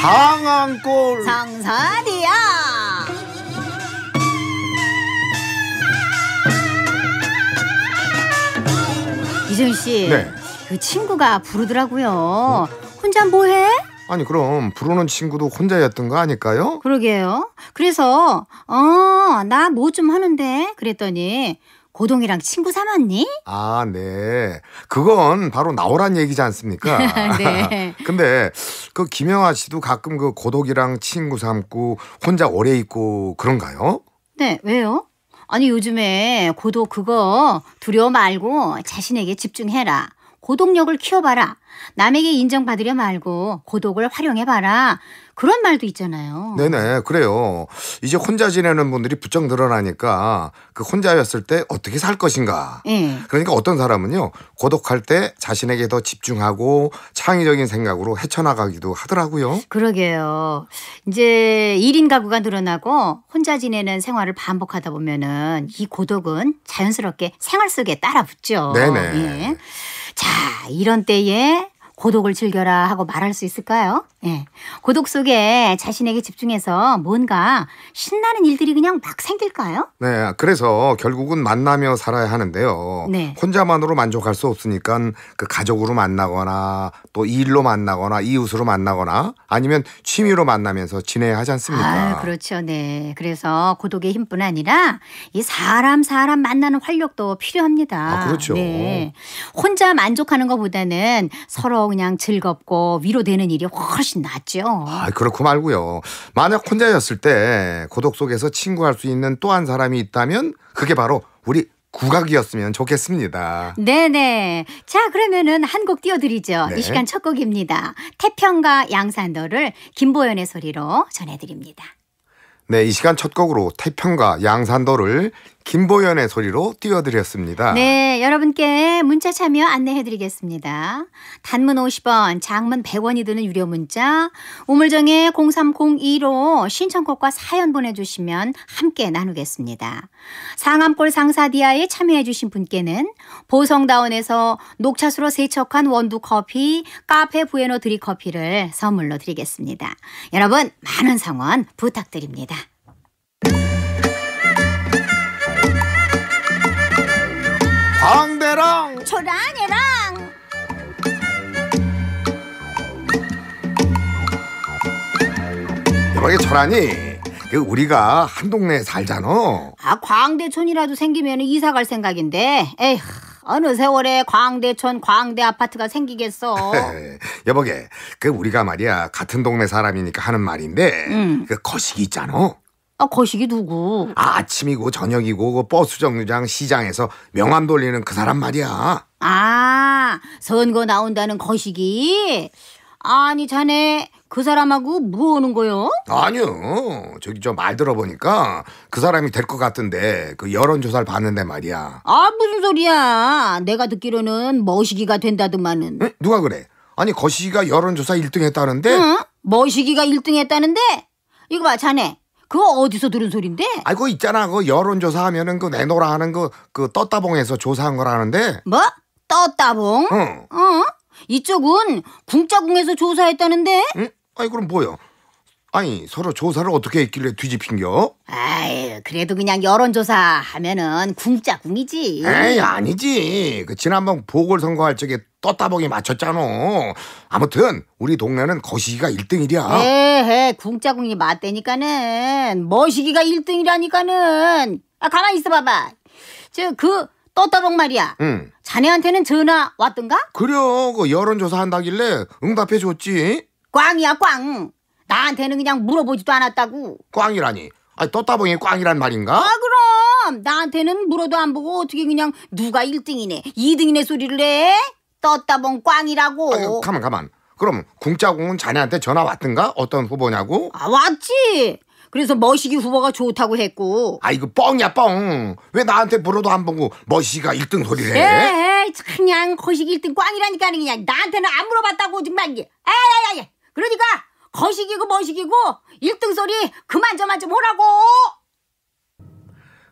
상안골 장사리야 이준 씨, 네. 그 친구가 부르더라고요. 혼자 뭐해? 아니 그럼 부르는 친구도 혼자였던 거 아닐까요? 그러게요. 그래서 어 나 뭐 좀 하는데 그랬더니 고동이랑 친구 삼았니? 아, 네. 그건 바로 나오란 얘기지 않습니까? 네. 근데 그 김영아 씨도 가끔 그 고독이랑 친구 삼고 혼자 오래 있고 그런가요? 네, 왜요? 아니 요즘에 고독 그거 두려워 말고 자신에게 집중해라. 고독력을 키워봐라. 남에게 인정받으려 말고 고독을 활용해봐라. 그런 말도 있잖아요. 네네, 그래요. 이제 혼자 지내는 분들이 부쩍 늘어나니까 그 혼자였을 때 어떻게 살 것인가. 네. 그러니까 어떤 사람은요, 고독할 때 자신에게 더 집중하고 창의적인 생각으로 헤쳐나가기도 하더라고요. 그러게요. 이제 1인 가구가 늘어나고 혼자 지내는 생활을 반복하다 보면은 이 고독은 자연스럽게 생활 속에 따라붙죠. 네네. 예. 자, 이런 때에 고독을 즐겨라 하고 말할 수 있을까요? 예. 고독 속에 자신에게 집중해서 뭔가 신나는 일들이 그냥 막 생길까요? 네. 그래서 결국은 만나며 살아야 하는데요. 네. 혼자만으로 만족할 수 없으니까 그 가족으로 만나거나 또 일로 만나거나 이웃으로 만나거나 아니면 취미로 만나면서 지내야 하지 않습니까? 아, 그렇죠. 네. 그래서 고독의 힘뿐 아니라 이 사람 사람 만나는 활력도 필요합니다. 아, 그렇죠. 네. 혼자 만족하는 것보다는 서로 그냥 즐겁고 위로되는 일이 훨씬 낫죠. 아, 그렇고 말고요. 만약 혼자였을 때 고독 속에서 친구할 수 있는 또 한 사람이 있다면 그게 바로 우리 국악이었으면 좋겠습니다. 네네. 자, 그러면은 한곡 띄워드리죠. 네. 이 시간 첫 곡입니다. 태평과 양산도를 김보연의 소리로 전해드립니다. 네, 이 시간 첫 곡으로 태평과 양산도를 김보연의 소리로 띄워드렸습니다. 네, 여러분께 문자 참여 안내해드리겠습니다. 단문 50원, 장문 100원이 드는 유료 문자, 우물정에 0302로 신청곡과 사연 보내주시면 함께 나누겠습니다. 상암골 상사디아에 참여해주신 분께는 보성다운에서 녹차수로 세척한 원두 커피, 카페 부에노 드립 커피를 선물로 드리겠습니다. 여러분, 많은 성원 부탁드립니다. 광대랑초랑이랑여보게초랑이그 우리가 한 동네에 살잖아 아 광대촌이라도 생기면 이사 갈 생각인데 에휴 어느 세월에 광대촌 광대 아파트가 생기겠어 여보게 그 우리가 말이야 같은 동네 사람이니까 하는 말인데 음. 그 거식이 있잖아 아, 거식이 누구? 아, 침이고 저녁이고 그 버스 정류장 시장에서 명함 돌리는 그 사람 말이야. 아, 선거 나온다는 거식이? 아니, 자네 그 사람하고 뭐 하는 거요? 아니요. 저기 저말 들어보니까 그 사람이 될 것같은데그 여론조사를 봤는데 말이야. 아, 무슨 소리야. 내가 듣기로는 머시기가 된다더만은. 에? 누가 그래? 아니, 거시기가 여론조사 1등 했다는데? 응? 머시기가 1등 했다는데? 이거 봐, 자네. 그거 어디서 들은 소린데? 아, 그거 있잖아. 그 여론조사 하면은 그 내노라 하는 그, 그 떴다봉에서 조사한 거라는데. 뭐? 떴다봉? 응. 어? 이쪽은 궁자궁에서 조사했다는데? 응? 아니, 그럼 뭐요? 아니 서로 조사를 어떻게 했길래 뒤집힌겨? 아이 그래도 그냥 여론조사 하면은 궁짜궁이지 에이 아니지 그 지난번 보궐선거할 적에 떴다보기 맞췄잖아 아무튼 우리 동네는 거시기가 1등이랴 에헤 궁짜궁이 맞대니까는 머시기가 1등이라니까는 아 가만히 있어봐봐 저그 떴다봉 말이야. 응. 자네한테는 전화 왔던가? 그래, 그 여론조사 한다길래 응답해 줬지. 꽝이야, 꽝. 나한테는 그냥 물어보지도 않았다고. 꽝이라니. 아니 떴다봉이 꽝이란 말인가? 아 그럼 나한테는 물어도 안 보고 어떻게 그냥 누가 1등이네 2등이네 소리를 해? 떴다봉 꽝이라고. 아유, 가만 가만. 그럼 궁짜공은 자네한테 전화 왔던가? 어떤 후보냐고? 아 왔지. 그래서 머시기 후보가 좋다고 했고. 아 이거 뻥이야 뻥. 왜 나한테 물어도 안 보고 머시기가 1등 소리를 해? 에이 그냥 거시기 1등 꽝이라니까 그냥 나한테는 안 물어봤다고 정말. 에야야야. 이에 그러니까 거식이고 뭐식이고 1등 소리 그만 좀하지 뭐라고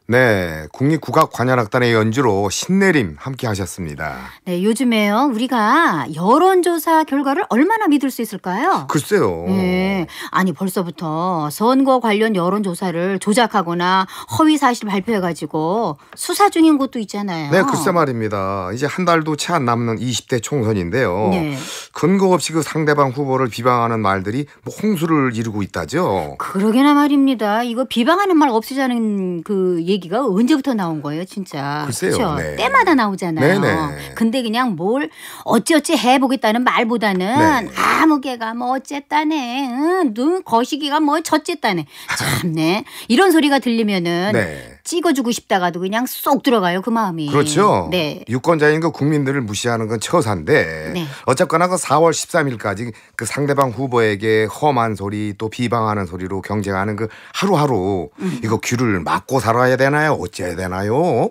네, 국립국악관현악단의 연주로 신내림 함께 하셨습니다. 네, 요즘에요. 우리가 여론조사 결과를 얼마나 믿을 수 있을까요? 글쎄요. 네, 아니 벌써부터 선거 관련 여론조사를 조작하거나 허위 사실 발표해가지고 수사 중인 곳도 있잖아요. 네, 글쎄 말입니다. 이제 한 달도 채 안 남는 20대 총선인데요. 네. 근거 없이 그 상대방 후보를 비방하는 말들이 뭐 홍수를 이루고 있다죠. 그러게나 말입니다. 이거 비방하는 말 없애자는 그 예. 얘기가 언제부터 나온 거예요, 진짜. 글쎄요. 네. 때마다 나오잖아요. 네네. 근데 그냥 뭘 어찌어찌 해보겠다는 말보다는 네. 아무개가 뭐 어쨌다네, 응, 눈 거시기가 뭐 저쨌다네, 참네 이런 소리가 들리면은 네. 찍어주고 싶다가도 그냥 쏙 들어가요 그 마음이. 그렇죠. 네. 유권자인 그 국민들을 무시하는 건 처사인데 네. 어쨌거나 그 4월 13일까지 그 상대방 후보에게 험한 소리 또 비방하는 소리로 경쟁하는 그 하루하루 음. 이거 귀를 막고 살아야 되나요? 어찌해야 되나요?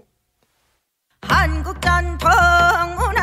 한국 전통 문화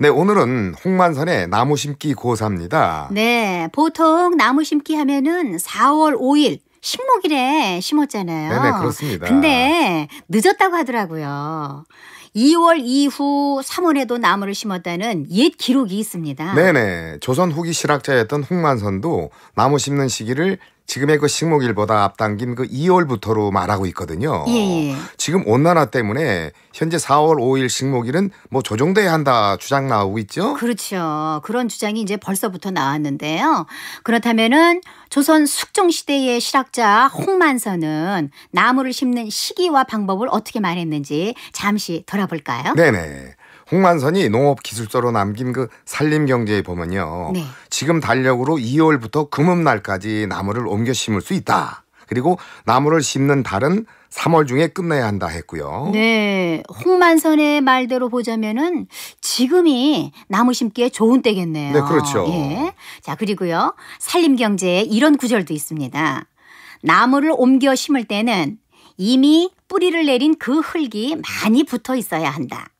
네, 오늘은 홍만선의 나무 심기 고사입니다. 네, 보통 나무 심기 하면은 4월 5일 식목일에 심었잖아요. 네, 네 그렇습니다. 근데 늦었다고 하더라고요. 2월 이후 3월에도 나무를 심었다는 옛 기록이 있습니다. 네네. 네. 조선 후기 실학자였던 홍만선도 나무 심는 시기를 지금의 그 식목일보다 앞당긴 그 2월부터로 말하고 있거든요. 예, 예. 지금 온난화 때문에 현재 4월 5일 식목일은 뭐 조정돼야 한다 주장 나오고 있죠. 그렇죠. 그런 주장이 이제 벌써부터 나왔는데요. 그렇다면은 조선 숙종 시대의 실학자 홍만서는 나무를 심는 시기와 방법을 어떻게 말했는지 잠시 돌아볼까요? 네네. 홍만선이 농업기술서로 남긴 그 산림경제에 보면요. 네. 지금 달력으로 2월부터 금음날까지 나무를 옮겨 심을 수 있다. 그리고 나무를 심는 달은 3월 중에 끝내야 한다 했고요. 네. 홍만선의 말대로 보자면은 지금이 나무 심기에 좋은 때겠네요. 네, 그렇죠. 예. 자, 그리고요. 산림경제에 이런 구절도 있습니다. 나무를 옮겨 심을 때는 이미 뿌리를 내린 그 흙이 많이 붙어 있어야 한다.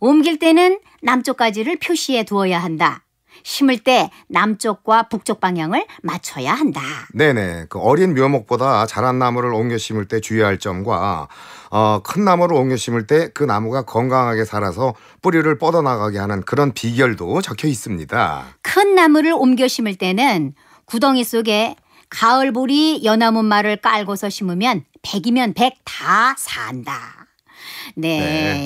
옮길 때는 남쪽 가지를 표시해 두어야 한다. 심을 때 남쪽과 북쪽 방향을 맞춰야 한다. 네네. 그 어린 묘목보다 자란 나무를 옮겨 심을 때 주의할 점과 어, 큰 나무를 옮겨 심을 때 그 나무가 건강하게 살아서 뿌리를 뻗어나가게 하는 그런 비결도 적혀 있습니다. 큰 나무를 옮겨 심을 때는 구덩이 속에 가을보리 연화문마를 깔고서 심으면 백이면백 다 산다. 네.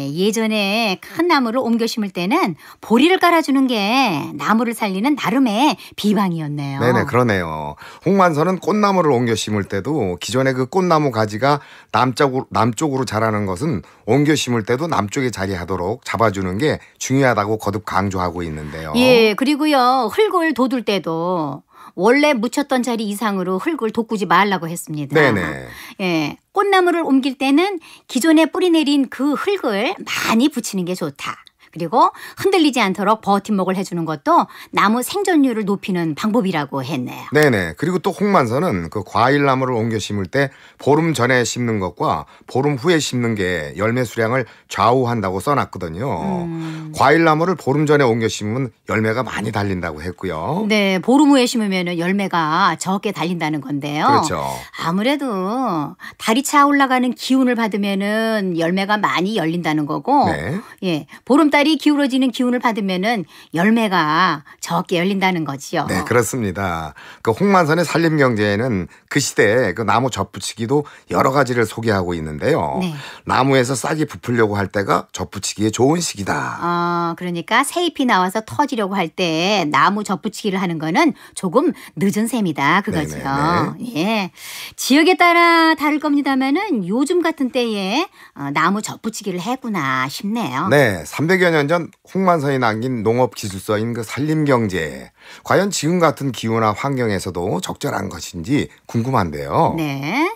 네. 예전에 큰 나무를 옮겨 심을 때는 보리를 깔아주는 게 나무를 살리는 나름의 비방이었네요. 네네, 그러네요. 홍만서는 꽃나무를 옮겨 심을 때도 기존의 그 꽃나무 가지가 남쪽으로, 남쪽으로 자라는 것은 옮겨 심을 때도 남쪽에 자리하도록 잡아주는 게 중요하다고 거듭 강조하고 있는데요. 예, 그리고요. 흙을 돋을 때도 원래 묻혔던 자리 이상으로 흙을 돋구지 말라고 했습니다. 네네. 예. 꽃나무를 옮길 때는 기존에 뿌리 내린 그 흙을 많이 붙이는 게 좋다. 그리고 흔들리지 않도록 버팀목을 해주는 것도 나무 생존율을 높이는 방법이라고 했네요. 네네. 그리고 또 홍만서는 그 과일나무를 옮겨 심을 때 보름 전에 심는 것과 보름 후에 심는 게 열매 수량을 좌우한다고 써놨거든요. 음. 과일나무를 보름 전에 옮겨 심으면 열매가 많이 달린다고 했고요. 네. 보름 후에 심으면 열매가 적게 달린다는 건데요. 그렇죠. 아무래도 다리 차 올라가는 기운을 받으면 열매가 많이 열린다는 거고 네. 예 보름달 이빨이 기울어지는 기운을 받으면 열매가 적게 열린다는 거지요. 네, 그렇습니다. 그 홍만선의 산림경제에는 그 시대에 그 나무 접붙이기도 여러 가지를 소개하고 있는데요. 네. 나무에서 싹이 부풀려고 할 때가 접붙이기에 좋은 시기다. 아, 어, 그러니까 새잎이 나와서 터지려고 할 때 나무 접붙이기를 하는 거는 조금 늦은 셈이다 그거죠 네네네. 네. 예. 지역에 따라 다를 겁니다만은 요즘 같은 때에 어, 나무 접붙이기를 했구나 싶네요. 네, 300여 년전 홍만선이 남긴 농업기술서인 그 산림경제. 과연 지금 같은 기후나 환경에서도 적절한 것인지 궁금한데요. 네.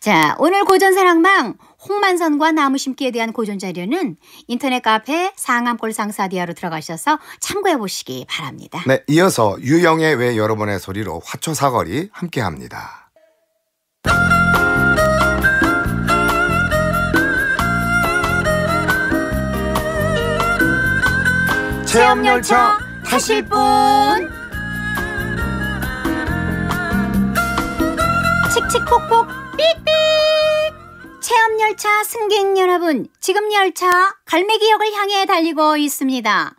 자, 오늘 고전사랑방 홍만선과 나무 심기에 대한 고전 자료는 인터넷 카페 상암골 상사디아로 들어가셔서 참고해 보시기 바랍니다. 네, 이어서 유영의 왜 여러분의 소리로 화초 사거리 함께 합니다. 체험 열차 타실 분 칙칙폭폭 삑삑 체험 열차 승객 여러분 지금 열차 갈매기역을 향해 달리고 있습니다.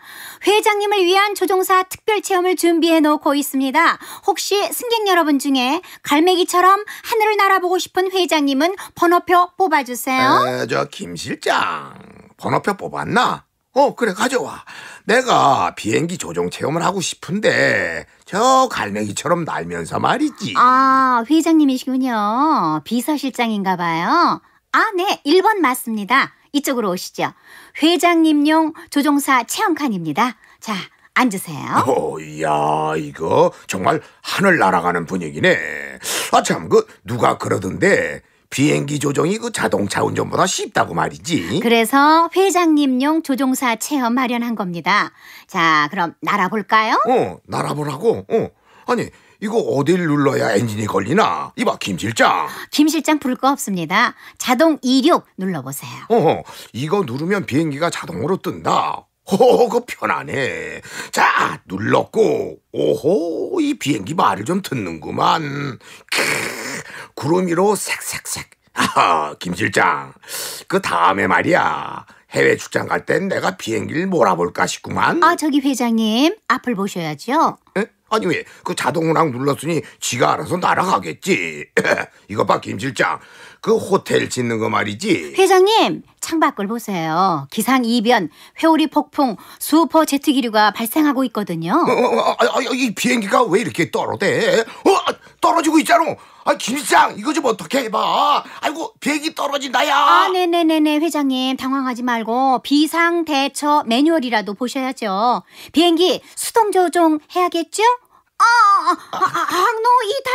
회장님을 위한 조종사 특별 체험을 준비해 놓고 있습니다. 혹시 승객 여러분 중에 갈매기처럼 하늘을 날아보고 싶은 회장님은 번호표 뽑아주세요. 에, 저김 실장 번호표 뽑았나? 어, 그래, 가져와. 내가 비행기 조종 체험을 하고 싶은데, 저 갈매기처럼 날면서 말이지. 아, 회장님이시군요. 비서실장인가 봐요. 아, 네, 1번 맞습니다. 이쪽으로 오시죠. 회장님용 조종사 체험칸입니다. 자, 앉으세요. 오, 어, 야, 이거 정말 하늘 날아가는 분위기네. 아, 참, 그, 누가 그러던데, 비행기 조종이 그 자동차 운전보다 쉽다고 말이지. 그래서 회장님용 조종사 체험 마련한 겁니다. 자, 그럼 날아볼까요? 어, 날아보라고? 어. 아니, 이거 어딜 눌러야 엔진이 걸리나? 이봐, 김 실장. 김 실장 부를 거 없습니다. 자동 이륙 눌러보세요. 어, 이거 누르면 비행기가 자동으로 뜬다. 호호, 그 편하네. 자, 눌렀고, 오호, 이 비행기 말을 좀 듣는구만. 크으. 구름 위로 색색색. 아하, 김 실장. 그 다음에 말이야. 해외 출장 갈 땐 내가 비행기를 몰아볼까 싶구만. 아, 저기 회장님. 앞을 보셔야죠. 에? 아니 왜 그 자동 운항 눌렀으니 지가 알아서 날아가겠지. 이것 봐김 실장. 그 호텔 짓는 거 말이지. 회장님 창밖을 보세요. 기상 이변, 회오리 폭풍, 수퍼 제트 기류가 발생하고 있거든요. 어, 어, 어, 이 비행기가 왜 이렇게 떨어대? 떨어지고 있잖아. 아, 김장 이거 좀 어떻게 해봐. 아이고, 비행기 떨어진다야. 아, 네네네네, 회장님. 당황하지 말고 비상대처 매뉴얼이라도 보셔야죠. 비행기 수동조종 해야겠죠? 아, 아, 아, 아, 아, 이탈!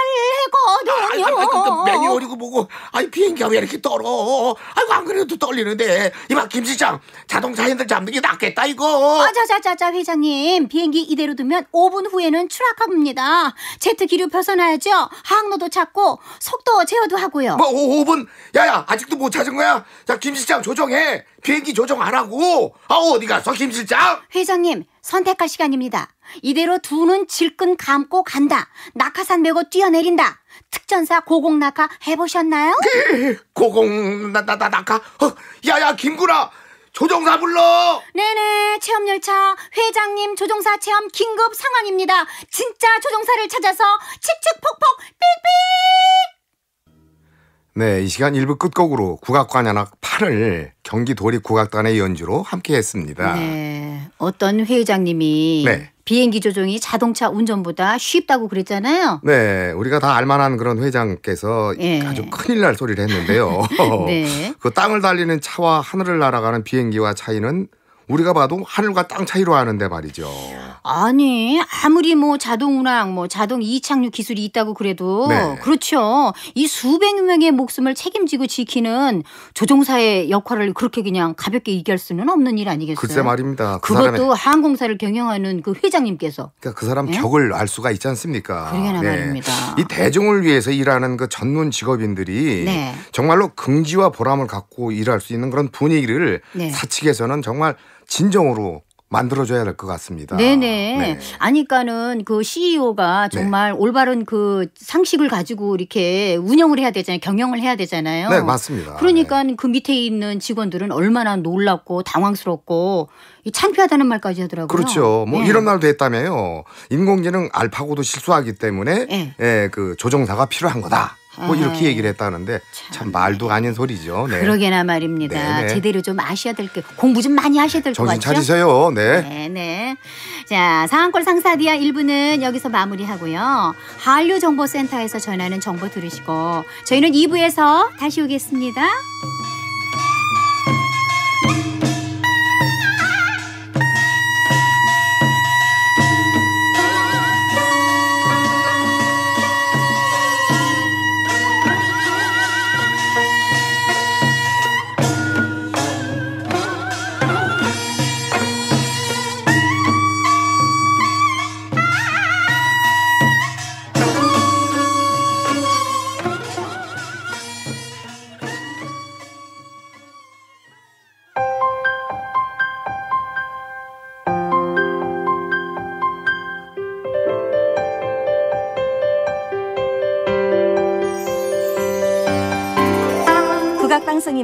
그러니까 매뉴얼이고 어, 어, 어. 뭐고 아니 비행기가 왜 이렇게 떨어 아이고 안 그래도 떨리는데 이봐 김실장 자동차 핸들 잡는 게 낫겠다 이거 아자자자자 회장님 비행기 이대로 두면 5분 후에는 추락합니다 제트 기류 펴서놔야죠 항로도 찾고 속도 제어도 하고요 뭐 5, 5분 야야 아직도 못 찾은 거야 자 김실장 조정해 비행기 조정 안 하고 아 어디 가서 김실장 회장님 선택할 시간입니다 이대로 두 눈 질끈 감고 간다 낙하산 메고 뛰어내린다 특전사 고공나카 해보셨나요? 그, 고공나나나나카? 어, 야야 김구라 조종사 불러. 네네 체험 열차 회장님 조종사 체험 긴급 상황입니다. 진짜 조종사를 찾아서 칙칙폭폭 삑삑. 네, 이 시간 1부 끝곡으로 국악관 연악 8을 경기 도립 국악단의 연주로 함께 했습니다. 네. 어떤 회장님이 네. 비행기 조종이 자동차 운전보다 쉽다고 그랬잖아요. 네, 우리가 다 알만한 그런 회장께서 예. 아주 큰일 날 소리를 했는데요. 네. 그 땅을 달리는 차와 하늘을 날아가는 비행기와 차이는 우리가 봐도 하늘과 땅 차이로 하는데 말이죠. 아니 아무리 뭐 자동 운항, 뭐 자동 이착륙 기술이 있다고 그래도 네. 그렇죠. 이 수백 명의 목숨을 책임지고 지키는 조종사의 역할을 그렇게 그냥 가볍게 이길 수는 없는 일 아니겠어요? 글쎄 말입니다. 그 그것도 사람의... 항공사를 경영하는 그 회장님께서 그러니까 그 사람 예? 격을 알 수가 있지 않습니까? 그러게나 네. 말입니다. 이 대중을 위해서 일하는 그 전문 직업인들이 네. 정말로 긍지와 보람을 갖고 일할 수 있는 그런 분위기를 네. 사측에서는 정말 진정으로 만들어줘야 될 것 같습니다. 네네. 네. 아니까는 그 CEO가 네. 정말 네. 올바른 그 상식을 가지고 이렇게 운영을 해야 되잖아요. 경영을 해야 되잖아요. 네, 맞습니다. 그러니까 네. 그 밑에 있는 직원들은 얼마나 놀랍고 당황스럽고 창피하다는 말까지 하더라고요. 그렇죠. 뭐 네. 이런 말도 했다며요. 인공지능 알파고도 실수하기 때문에 네. 예, 그 조정사가 필요한 거다. 뭐 이렇게 얘기를 했다는데 참, 참 말도 아닌 소리죠. 네. 그러게나 말입니다. 네네. 네. 제대로 좀 아셔야 될 게 공부 좀 많이 하셔야 될 것 같죠. 정신 차리세요. 네. 네자 네. 상한골 상사디아 1부는 여기서 마무리하고요. 한류정보센터에서 전하는 정보 들으시고 저희는 2부에서 다시 오겠습니다.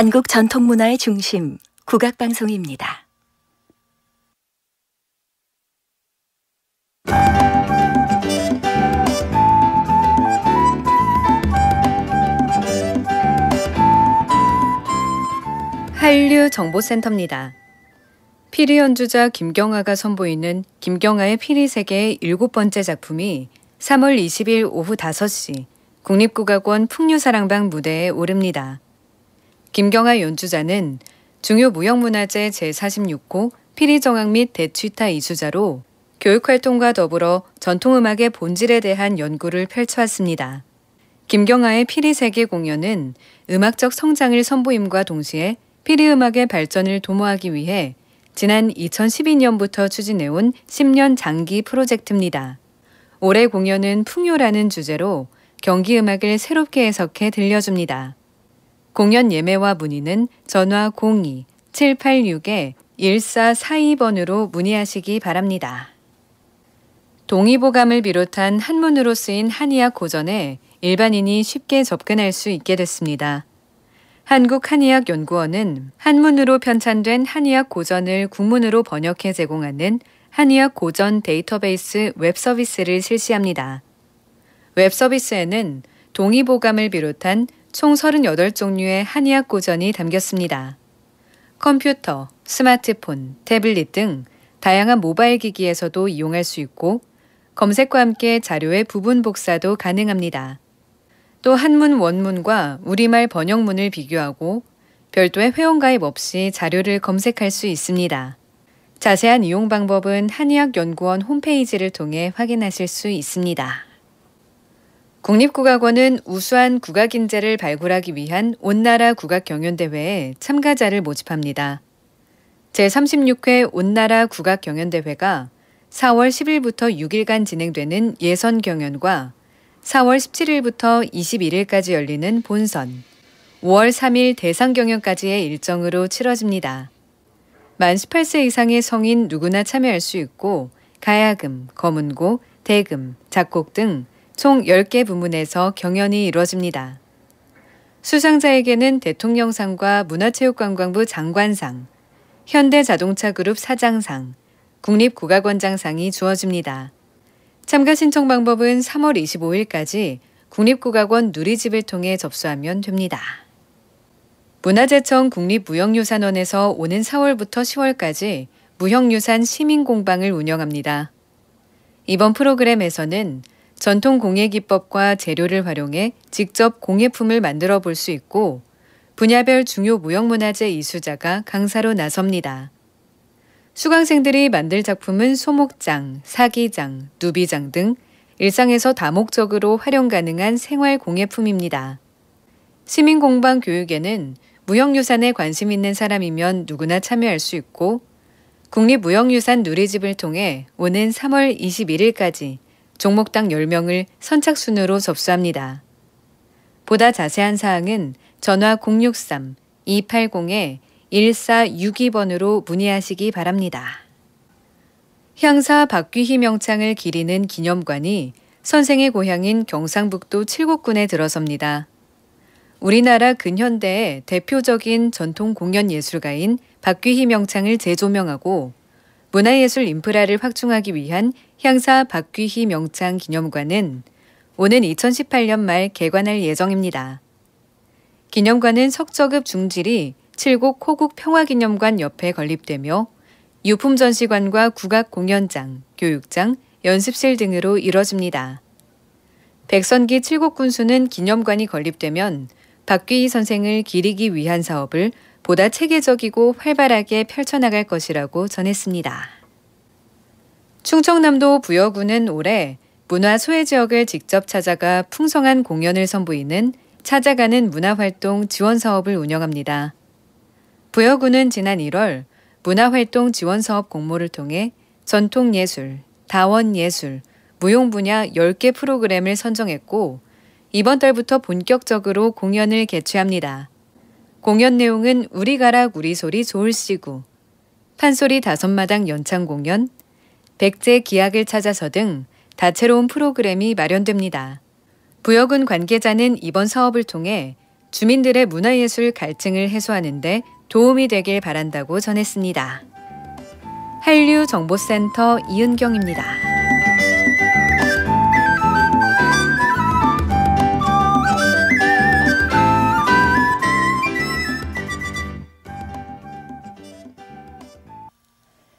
한국 전통 문화의 중심 국악 방송입니다. 한류 정보센터입니다. 피리 연주자 김경아가 선보이는 김경아의 피리 세계의 일곱 번째 작품이 3월 20일 오후 5시 국립국악원 풍류사랑방 무대에 오릅니다. 김경아 연주자는 중요 무형문화재 제46호 피리정악및 대취타 이수자로 교육활동과 더불어 전통음악의 본질에 대한 연구를 펼쳐왔습니다. 김경아의 피리세계 공연은 음악적 성장을 선보임과 동시에 피리음악의 발전을 도모하기 위해 지난 2012년부터 추진해온 10년 장기 프로젝트입니다. 올해 공연은 풍요라는 주제로 경기음악을 새롭게 해석해 들려줍니다. 공연 예매와 문의는 전화 02-786-1442번으로 문의하시기 바랍니다. 동의보감을 비롯한 한문으로 쓰인 한의학 고전에 일반인이 쉽게 접근할 수 있게 됐습니다. 한국한의학연구원은 한문으로 편찬된 한의학 고전을 국문으로 번역해 제공하는 한의학 고전 데이터베이스 웹 서비스를 실시합니다. 웹 서비스에는 동의보감을 비롯한 총 38종류의 한의학 고전이 담겼습니다. 컴퓨터, 스마트폰, 태블릿 등 다양한 모바일 기기에서도 이용할 수 있고 검색과 함께 자료의 부분 복사도 가능합니다. 또 한문 원문과 우리말 번역문을 비교하고 별도의 회원가입 없이 자료를 검색할 수 있습니다. 자세한 이용 방법은 한의학연구원 홈페이지를 통해 확인하실 수 있습니다. 국립국악원은 우수한 국악 인재를 발굴하기 위한 온나라 국악 경연 대회에 참가자를 모집합니다. 제36회 온나라 국악 경연 대회가 4월 10일부터 6일간 진행되는 예선 경연과 4월 17일부터 21일까지 열리는 본선, 5월 3일 대상 경연까지의 일정으로 치러집니다. 만 18세 이상의 성인 누구나 참여할 수 있고 가야금, 거문고, 대금, 작곡 등총 10개 부문에서 경연이 이루어집니다. 수상자에게는 대통령상과 문화체육관광부 장관상, 현대자동차그룹 사장상, 국립국악원장상이 주어집니다. 참가 신청 방법은 3월 25일까지 국립국악원 누리집을 통해 접수하면 됩니다. 문화재청 국립무형유산원에서 오는 4월부터 10월까지 무형유산 시민공방을 운영합니다. 이번 프로그램에서는 전통 공예 기법과 재료를 활용해 직접 공예품을 만들어 볼 수 있고 분야별 중요 무형문화재 이수자가 강사로 나섭니다. 수강생들이 만들 작품은 소목장, 사기장, 누비장 등 일상에서 다목적으로 활용 가능한 생활 공예품입니다. 시민 공방 교육에는 무형유산에 관심 있는 사람이면 누구나 참여할 수 있고 국립무형유산 누리집을 통해 오는 3월 21일까지 종목당 10명을 선착순으로 접수합니다. 보다 자세한 사항은 전화 063-280-1462번으로 문의하시기 바랍니다. 향사 박귀희 명창을 기리는 기념관이 선생의 고향인 경상북도 칠곡군에 들어섭니다. 우리나라 근현대의 대표적인 전통 공연 예술가인 박귀희 명창을 재조명하고 문화예술 인프라를 확충하기 위한 향사 박귀희 명창 기념관은 오는 2018년 말 개관할 예정입니다. 기념관은 석저급 중질이 칠곡 호국 평화기념관 옆에 건립되며 유품 전시관과 국악 공연장, 교육장, 연습실 등으로 이뤄집니다. 백선기 칠곡 군수는 기념관이 건립되면 박귀희 선생을 기리기 위한 사업을 보다 체계적이고 활발하게 펼쳐나갈 것이라고 전했습니다. 충청남도 부여구는 올해 문화 소외 지역을 직접 찾아가 풍성한 공연을 선보이는 찾아가는 문화활동 지원 사업을 운영합니다. 부여구는 지난 1월 문화활동 지원 사업 공모를 통해 전통예술, 다원예술, 무용 분야 10개 프로그램을 선정했고 이번 달부터 본격적으로 공연을 개최합니다. 공연 내용은 우리 가락 우리 소리 좋을시구, 판소리 다섯 마당 연창 공연, 백제 기악을 찾아서 등 다채로운 프로그램이 마련됩니다. 부여군 관계자는 이번 사업을 통해 주민들의 문화예술 갈증을 해소하는데 도움이 되길 바란다고 전했습니다. 한류정보센터 이은경입니다.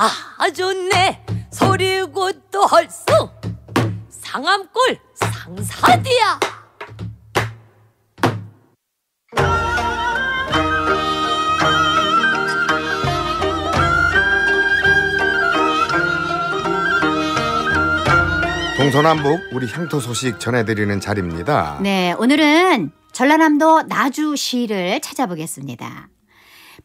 아 좋네 소리고 또 헐수 상암골 상사디야 동서남북 우리 향토 소식 전해드리는 자리입니다. 네, 오늘은 전라남도 나주시를 찾아보겠습니다.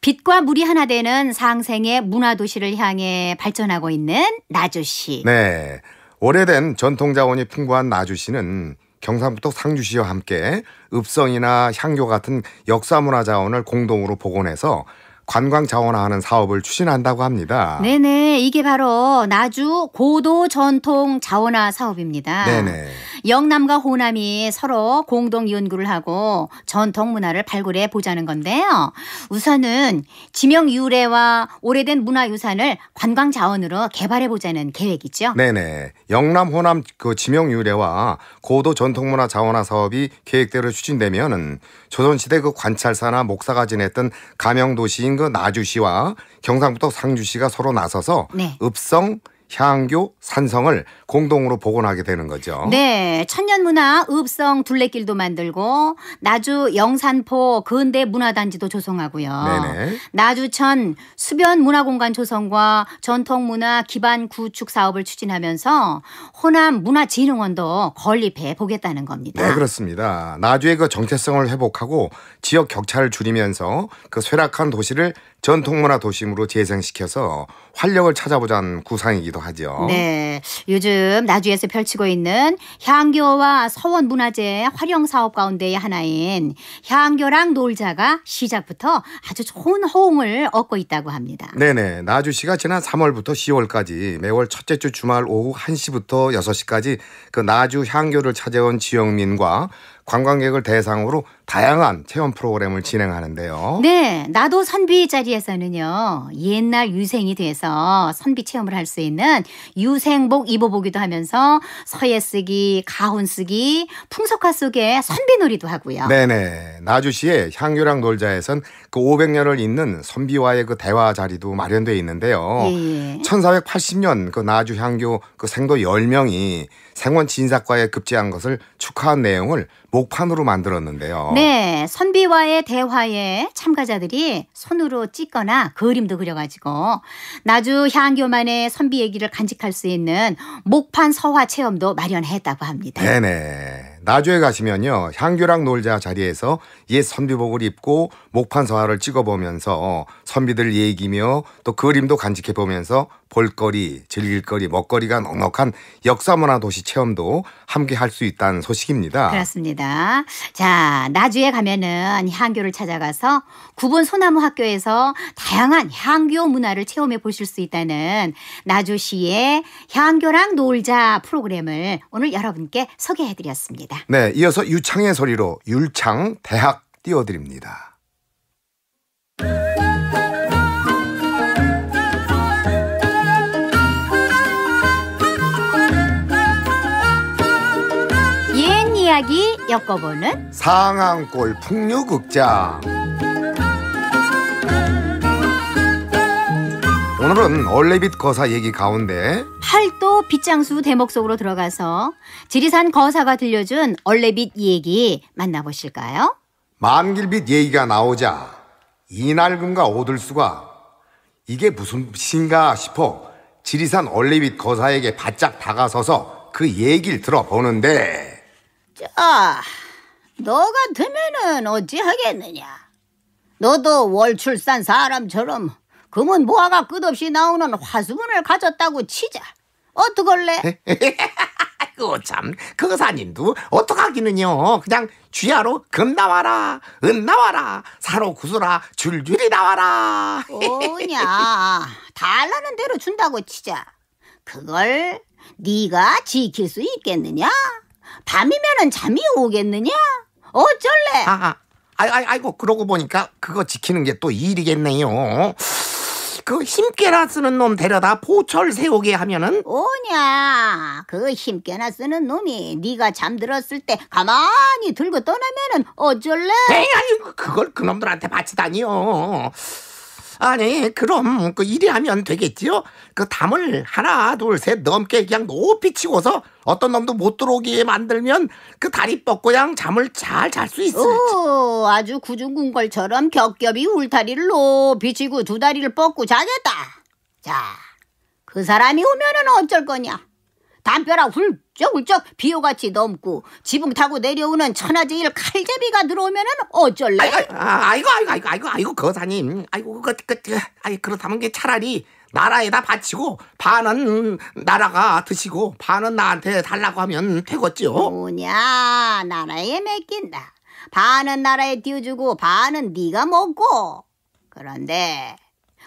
빛과 물이 하나 되는 상생의 문화도시를 향해 발전하고 있는 나주시. 네. 오래된 전통 자원이 풍부한 나주시는 경상북도 상주시와 함께 읍성이나 향교 같은 역사문화 자원을 공동으로 복원해서 관광 자원화하는 사업을 추진한다고 합니다. 네네, 이게 바로 나주 고도 전통 자원화 사업입니다. 네네. 영남과 호남이 서로 공동 연구를 하고 전통 문화를 발굴해 보자는 건데요. 우선은 지명 유래와 오래된 문화 유산을 관광 자원으로 개발해 보자는 계획이죠. 네네, 영남 호남 그 지명 유래와 고도 전통 문화 자원화 사업이 계획대로 추진되면은 조선시대 그 관찰사나 목사가 지냈던 가명도시인 그 나주시와 경상북도 상주시가 서로 나서서 네. 읍성 향교, 산성을 공동으로 복원하게 되는 거죠. 네, 천년문화 읍성 둘레길도 만들고 나주 영산포 근대 문화단지도 조성하고요. 네네. 나주천 수변 문화공간 조성과 전통문화 기반 구축 사업을 추진하면서 호남 문화진흥원도 건립해 보겠다는 겁니다. 네, 그렇습니다. 나주의 그 정체성을 회복하고 지역 격차를 줄이면서 그 쇠락한 도시를 전통문화 도심으로 재생시켜서 활력을 찾아보자는 구상이기도 하죠. 네. 요즘 나주에서 펼치고 있는 향교와 서원 문화재 활용 사업 가운데 하나인 향교랑 놀자가 시작부터 아주 좋은 호응을 얻고 있다고 합니다. 네네. 나주시가 지난 3월부터 10월까지 매월 첫째 주 주말 오후 1시부터 6시까지 그 나주 향교를 찾아온 지역민과 관광객을 대상으로 다양한 체험 프로그램을 진행하는데요. 네, 나도 선비 자리에서는요. 옛날 유생이 돼서 선비 체험을 할 수 있는 유생복 입어보기도 하면서 서예 쓰기, 가훈 쓰기, 풍속화 속에 선비놀이도 하고요. 네네. 나주시의 향유랑 놀자에선 그 500년을 잇는 선비와의 그 대화 자리도 마련돼 있는데요. 예. 1480년 예. 그 나주 향교 그 생도 10명이 생원 진사과에 급제한 것을 축하한 내용을 목판으로 만들었는데요. 네, 선비와의 대화에 참가자들이 손으로 찍거나 그림도 그려가지고 나주 향교만의 선비 얘기를 간직할 수 있는 목판 서화 체험도 마련했다고 합니다. 네네. 나주에 가시면요 향교랑 놀자 자리에서 옛 선비복을 입고 목판 서화를 찍어보면서 선비들 얘기며 또 그 그림도 간직해 보면서 볼거리, 즐길거리, 먹거리가 넉넉한 역사문화 도시 체험도 함께 할 수 있다는 소식입니다. 그렇습니다. 자, 나주에 가면은 향교를 찾아가서 구본 소나무 학교에서 다양한 향교 문화를 체험해 보실 수 있다는 나주시의 향교랑 놀자 프로그램을 오늘 여러분께 소개해 드렸습니다. 네, 이어서 유창의 소리로 율창 대학 띄워드립니다. 이야기 엮어보는 상암골 풍류극장 오늘은 얼레빗 거사 얘기 가운데 팔도 빗장수 대목 속으로 들어가서 지리산 거사가 들려준 얼레빗 얘기 만나보실까요? 만길빛 얘기가 나오자 이날금과 오들수가 이게 무슨 신가 싶어 지리산 얼레빗 거사에게 바짝 다가서서 그 얘기를 들어보는데 자, 너가 되면은 어찌하겠느냐? 너도 월출산 사람처럼 금은 모아가 끝없이 나오는 화수분을 가졌다고 치자. 어떡할래? 그거 참, 그 사님도 어떡하기는요. 그냥 쥐야로 금 나와라, 은 나와라, 사로 구수라, 줄줄이 나와라. 뭐냐, 달라는 대로 준다고 치자. 그걸 네가 지킬 수 있겠느냐? 밤이면은 잠이 오겠느냐? 어쩔래? 아, 아, 아, 아이고 그러고 보니까 그거 지키는 게 또 일이겠네요. 그 힘께나 쓰는 놈 데려다 포철 세우게 하면은 오냐 그 힘께나 쓰는 놈이 네가 잠들었을 때 가만히 들고 떠나면은 어쩔래? 에이 아니 그걸 그 놈들한테 바치다니요. 아니 그럼 그이하면 되겠지요? 그 담을 하나 둘 셋 넘게 그냥 높이 치고서 어떤 놈도 못 들어오게 만들면 그 다리 뻗고 양 잠을 잘 잘 수 있을지. 오, 아주 구중궁궐처럼 겹겹이 울타리를 높이 치고 두 다리를 뻗고 자겠다. 자, 그 사람이 오면은 어쩔 거냐? 담벼락 훌쩍훌쩍 비오같이 넘고 지붕 타고 내려오는 천하제일 칼제비가 들어오면은 어쩔래? 아이고 아이고 아이고 아이고 아이고 거사님 아이고 그, 그, 그, 그 아이 그렇다면 게 차라리 나라에다 바치고 반은 나라가 드시고 반은 나한테 달라고 하면 되겠죠. 뭐냐 나라에 맡긴다. 반은 나라에 띄워주고 반은 네가 먹고 그런데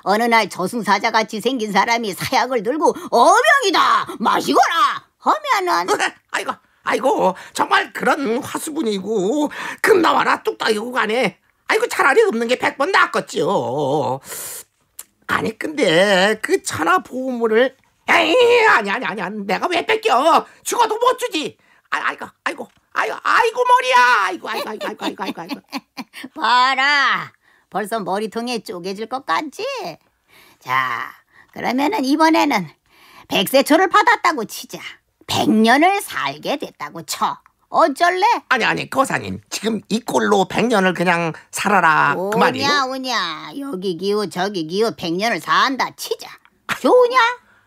어느 날 저승사자같이 생긴 사람이 사약을 들고 어병이다 마시거라 하면은 아이고 아이고 정말 그런 화수분이고 금 나와라 뚝딱이고 가네 아이고 차라리 없는 게 백 번 낫겠지요 아니 근데 그 천하 보물을 에이 아니 아니 아니 내가 왜 뺏겨 죽어도 못 주지 아, 아이고 아이고 아이고 아이고 머리야 아이고 아이고 아이고 아이고 아이고 아이고 봐라 벌써 머리통에 쪼개질 것 같지? 자, 그러면은 이번에는 백세초를 받았다고 치자. 백년을 살게 됐다고 쳐. 어쩔래? 아니 아니 거사님 지금 이 꼴로 백년을 그냥 살아라 오냐, 그 말이에요? 오냐 오냐 여기 기우 저기 기우 백년을 산다 치자 좋으냐?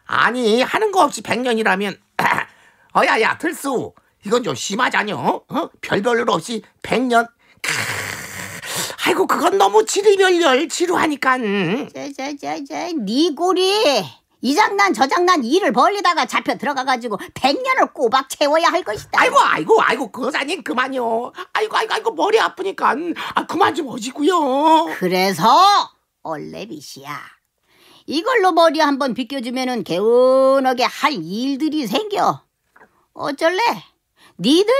아니 하는 거 없이 백년이라면 어야야 들수 이건 좀 심하잖여 어? 어? 별별로 없이 백년 아이고 그건 너무 지리멸렬 지루하니까. 자자자자 음. 니골이 이 장난 저 장난 일을 벌리다가 잡혀 들어가가지고 1 0 0년을 꼬박 채워야 할 것이다. 아이고 아이고 아이고 거사님 그만요. 아이고 아이고 아이고 머리 아프니까 아 그만 좀 오시고요. 그래서 얼레빗이야. 이걸로 머리 한번 빗겨주면은 개운하게 할 일들이 생겨. 어쩔래? 니들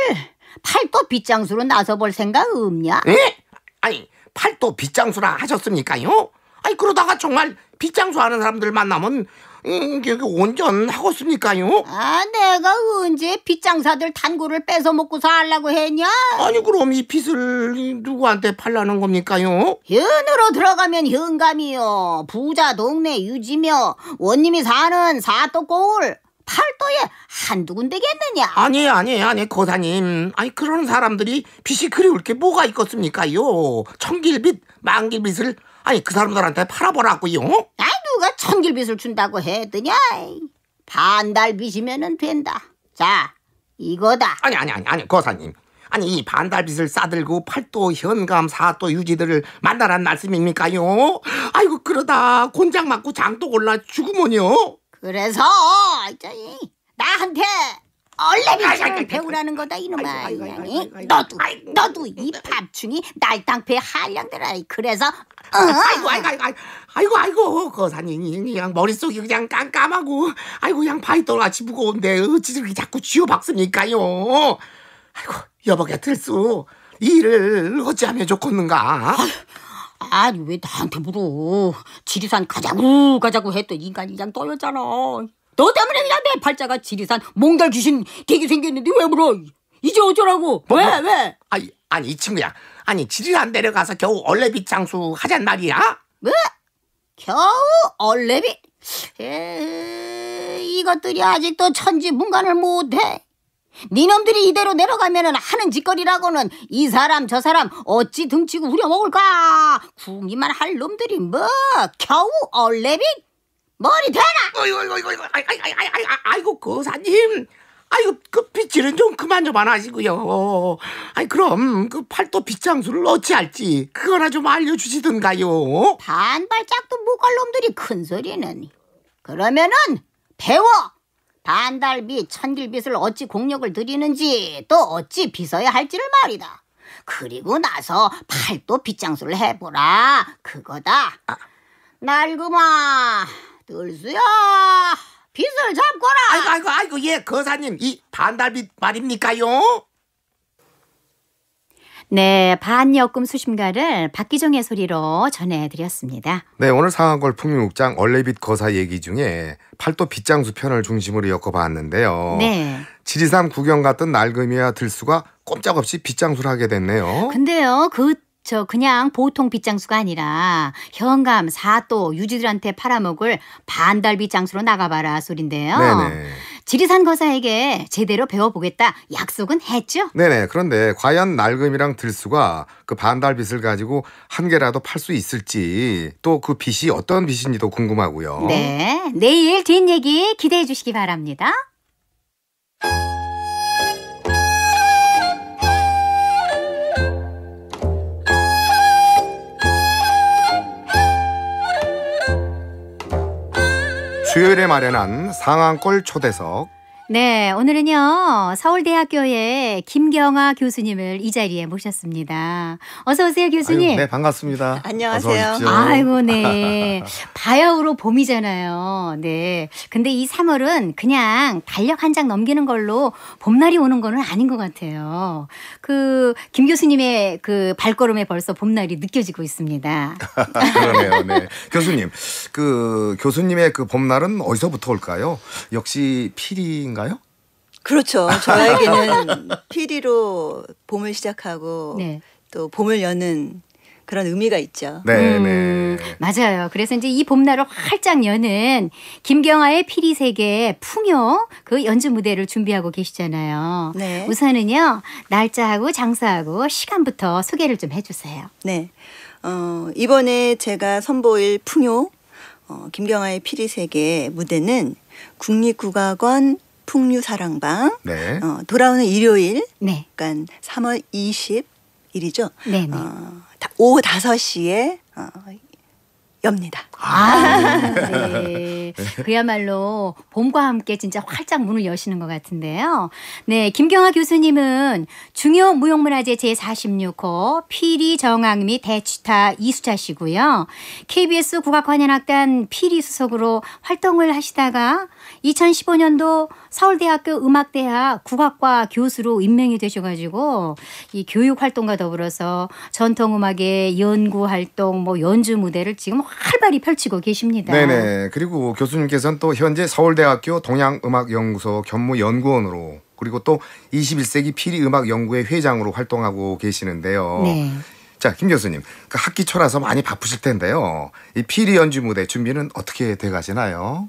팔도 빗장수로 나서볼 생각 없냐? 에? 아니 팔도 빗장수라 하셨습니까요? 아니 그러다가 정말 빗장수 하는 사람들 만나면 음, 여기 온전 하고습니까요 아, 내가 언제 빗장사들 단골을 뺏어 먹고 살라고 했냐? 아니 그럼 이 빚을 누구한테 팔라는 겁니까요? 현으로 들어가면 현감이요 부자 동네 유지며 원님이 사는 사또골 팔도에 한두 군데겠느냐? 아니 아니 아니 고사님 아니 그런 사람들이 빛이 그리울 게 뭐가 있겠습니까요 천길빛 만길빛을 아니 그 사람들한테 팔아보라고요 아니 누가 천길빛을 준다고 했더냐 반달빛이면 된다 자 이거다 아니 아니 아니 아니 고사님 아니 이 반달빛을 싸들고 팔도 현감 사또 유지들을 만나란 말씀입니까요 아이고 그러다 곤장 맞고 장독 올라 죽으면요 그래서 저기 나한테 얼레미를 배우라는 거다 이놈아 양이 너도 너도 이 밥충이 날땅패 한량들아 그래서 어. 아이고 아이고 아이고 아이고 아이고 거사님 어, 그 그냥 머릿속이 그냥 깜깜하고 아이고 그냥 파이돌같이 무거운데 어찌 저렇게 자꾸 쥐어박습니까요 아이고 여보게 들수 이 일을 어찌하면 좋겠는가 아, 니왜 나한테 물어? 지리산 가자고 가자고 했던 인간이 그냥 떠였잖아. 너 때문에 그냥 내 팔자가 지리산 몽달 귀신 되게 생겼는데 왜 물어? 이제 어쩌라고? 뭐, 왜 뭐? 왜? 아니, 아니 이 친구야. 아니 지리산 내려가서 겨우 얼레빗 장수 하잔 말이야? 왜? 겨우 얼레빗 에이, 이것들이 아직도 천지 문간을 못해. 니놈들이 이대로 내려가면은 하는 짓거리라고는 이 사람 저 사람 어찌 등치고 우려먹을까? 궁이만 할 놈들이 뭐 겨우 얼레비 머리 되나? 어이구 어이구 어이구 아이고 거사님 아이고 그빚질은좀 그만 좀 안 하시고요. 아이 그럼 그 팔도 빗장수를 어찌할지 그거나 좀 알려주시던가요. 반발짝도 못 갈 놈들이 큰 소리는 그러면은 배워 반달빛, 천길빛을 어찌 공력을 들이는지 또 어찌 빗어야 할지를 말이다. 그리고 나서 팔도 빗장수를 해보라. 그거다. 아. 날그마, 들수야, 빗을 잡거라. 아이고, 아이고, 아이고, 예, 거사님, 이 반달빛 말입니까요? 네, 반여금 수심가를 박기정의 소리로 전해드렸습니다. 네, 오늘 상한골 풍류국장 얼레빗 거사 얘기 중에 팔도 빗장수 편을 중심으로 엮어봤는데요. 네. 지리산 구경 갔던 낡음이와 들수가 꼼짝없이 빗장수를 하게 됐네요. 근데요, 그 저 그냥 보통 빗장수가 아니라 현감 사또 유지들한테 팔아먹을 반달 빗장수로 나가봐라 소린데요. 네네. 지리산 거사에게 제대로 배워보겠다 약속은 했죠? 네네. 그런데 과연 날금이랑 들수가 그 반달빛을 가지고 한 개라도 팔 수 있을지 또 그 빛이 어떤 빛인지도 궁금하고요. 네. 내일 뒷얘기 기대해 주시기 바랍니다. 수요일에 마련한 상한골 초대석 네, 오늘은요, 서울대학교의 김경아 교수님을 이 자리에 모셨습니다. 어서오세요, 교수님. 아유, 네, 반갑습니다. 안녕하세요. 아이고, 네. 바야흐로 봄이잖아요. 네. 근데 이 3월은 그냥 달력 한 장 넘기는 걸로 봄날이 오는 건 아닌 것 같아요. 그, 김 교수님의 그 발걸음에 벌써 봄날이 느껴지고 있습니다. 그러네요, 네. 교수님, 그, 교수님의 그 봄날은 어디서부터 올까요? 역시 피리 아닌가요? 그렇죠. 저에게는 피리로 봄을 시작하고 네. 또 봄을 여는 그런 의미가 있죠. 네, 네. 음, 네. 맞아요. 그래서 이제 이 봄날을 활짝 여는 김경아의 피리 세계 풍요 그 연주 무대를 준비하고 계시잖아요. 네. 우선은요 날짜하고 장소하고 시간부터 소개를 좀 해주세요. 네. 어, 이번에 제가 선보일 풍요 어, 김경아의 피리 세계 무대는 국립국악원 풍류 사랑방 네. 어, 돌아오는 일요일 네. 그러니까 3월 20일이죠. 네, 어, 오후 5시에 어, 엽니다. 아, 네. 네. 그야말로 봄과 함께 진짜 활짝 문을 여시는 것 같은데요. 네, 김경아 교수님은 중요 무형문화재 제46호 피리 정학 및 대치타 이수자 시고요 KBS 국악관현악단 피리 수석으로 활동을 하시다가 2015년도 서울대학교 음악대학 국악과 교수로 임명이 되셔가지고 이 교육 활동과 더불어서 전통 음악의 연구 활동, 뭐 연주 무대를 지금 활발히 펼치고 계십니다. 네네. 그리고 교수님께서는 또 현재 서울대학교 동양음악연구소 견무연구원으로 그리고 또 21세기 피리 음악 연구회 회장으로 활동하고 계시는데요. 네. 자, 김 교수님. 그 학기 초라서 많이 바쁘실 텐데요. 이 피리 연주 무대 준비는 어떻게 돼 가시나요?